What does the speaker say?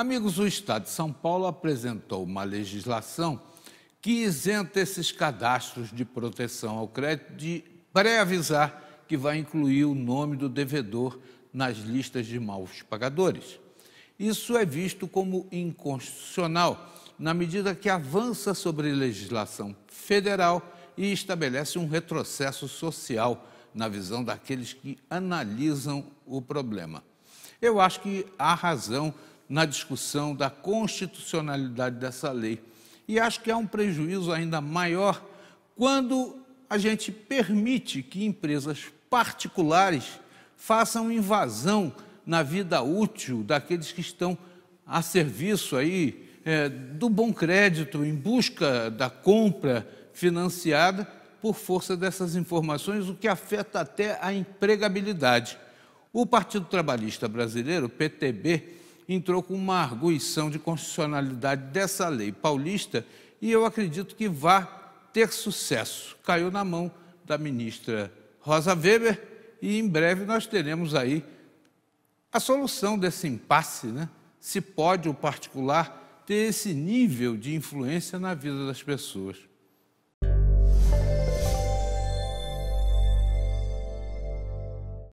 Amigos, o Estado de São Paulo apresentou uma legislação que isenta esses cadastros de proteção ao crédito de pré-avisar que vai incluir o nome do devedor nas listas de maus pagadores. Isso é visto como inconstitucional, na medida que avança sobre legislação federal e estabelece um retrocesso social na visão daqueles que analisam o problema. Eu acho que há razão na discussão da constitucionalidade dessa lei. E acho que há um prejuízo ainda maior quando a gente permite que empresas particulares façam invasão na vida útil daqueles que estão a serviço aí é, do bom crédito em busca da compra financiada por força dessas informações, o que afeta até a empregabilidade. O Partido Trabalhista Brasileiro, PTB, entrou com uma arguição de constitucionalidade dessa lei paulista e eu acredito que vá ter sucesso. Caiu na mão da ministra Rosa Weber e em breve nós teremos aí a solução desse impasse, né? Se pode o particular ter esse nível de influência na vida das pessoas.